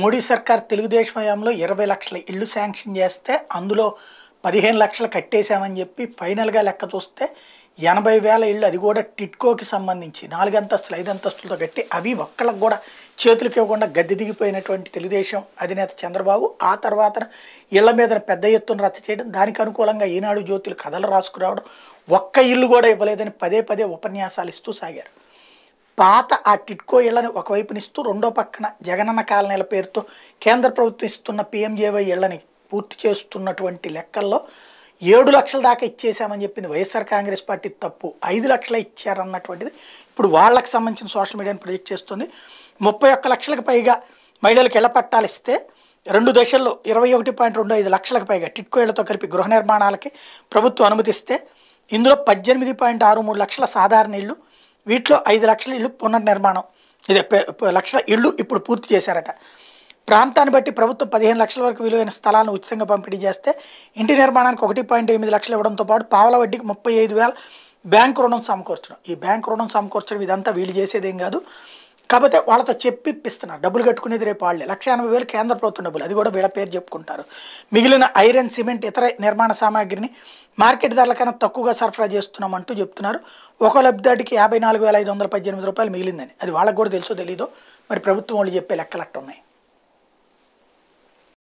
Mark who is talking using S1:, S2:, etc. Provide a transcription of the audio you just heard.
S1: మోడీ సర్కార్ తెలుగుదేశం హయాంలో ఇరవై లక్షల ఇళ్ళు శాంక్షన్ చేస్తే అందులో పదిహేను లక్షలు కట్టేశామని చెప్పి ఫైనల్గా లెక్క చూస్తే ఎనభై వేల ఇళ్ళు అది కూడా టిట్కోకి సంబంధించి నాలుగంతస్తులు ఐదంతస్తులతో కట్టి అవి ఒక్కళ్ళకి కూడా చేతులకి ఇవ్వకుండా గద్దె దిగిపోయినటువంటి తెలుగుదేశం అధినేత చంద్రబాబు ఆ తర్వాత ఇళ్ల మీద పెద్ద ఎత్తున రచ్చ చేయడం దానికి అనుకూలంగా ఈనాడు జ్యోతులు కథలు రాసుకురావడం ఒక్క ఇల్లు కూడా ఇవ్వలేదని పదే పదే ఉపన్యాసాలు ఇస్తూ సాగారు పాత ఆ టిట్కో ఇళ్లను ఒకవైపునిస్తూ ఇస్తూ రెండో పక్కన జగనన్న కాలనీల పేరుతో కేంద్ర ప్రభుత్వం ఇస్తున్న పీఎంజేవై ఇళ్లని పూర్తి చేస్తున్నటువంటి లెక్కల్లో ఏడు లక్షల దాకా ఇచ్చేసామని చెప్పింది వైఎస్ఆర్ కాంగ్రెస్ పార్టీ తప్పు ఐదు లక్షల ఇచ్చారన్నటువంటిది ఇప్పుడు వాళ్ళకి సంబంధించిన సోషల్ మీడియాని ప్రొజెక్ట్ చేస్తుంది ముప్పై ఒక్క లక్షలకు పైగా మహిళలకు ఇళ్ల పట్టాలిస్తే రెండు దశల్లో ఇరవై ఒకటి పాయింట్ రెండు ఐదు లక్షలకు పైగా టిట్కో ఇళ్లతో కలిపి గృహ నిర్మాణాలకి ప్రభుత్వం అనుమతిస్తే ఇందులో పద్దెనిమిది పాయింట్ ఆరు మూడు లక్షల సాధారణ ఇళ్ళు వీటిలో ఐదు లక్షల ఇల్లు పునర్నిర్మాణం ఇది లక్షల ఇళ్ళు ఇప్పుడు పూర్తి చేశారట ప్రాంతాన్ని బట్టి ప్రభుత్వం పదిహేను లక్షల వరకు విలువైన స్థలాలను ఉచితంగా పంపిణీ చేస్తే ఇంటి నిర్మాణానికి ఒకటి పాయింట్ ఎనిమిది లక్షలు ఇవ్వడంతో పాటు పావుల వడ్డీకి ముప్పై ఐదు వేల బ్యాంకు రుణం సమకూర్చడం ఈ బ్యాంకు రుణం సమకూర్చడం ఇదంతా వీళ్ళు చేసేదేం కాదు కాకపోతే వాళ్ళతో చెప్పి ఇప్పిస్తున్నారు డబ్బులు కట్టుకునేది రేపు వాళ్ళే లక్ష ఎనభై వేలు కేంద్ర ప్రభుత్వం డబ్బులు అది కూడా వీళ్ళ పేరు చెప్పుకుంటారు మిగిలిన ఐరన్ సిమెంట్ ఇతర నిర్మాణ సామాగ్రిని మార్కెట్ ధరలకన్నా తక్కువగా సరఫరా చేస్తున్నామంటూ చెప్తున్నారు ఒక లబ్ధాటికి యాభై నాలుగు వేల ఐదు వందల పద్దెనిమిది రూపాయలు మిగిలిందని అది వాళ్ళకు కూడా తెలుసో తెలీదో మరి ప్రభుత్వం వాళ్ళు చెప్పే లెక్కలట్టు ఉన్నాయి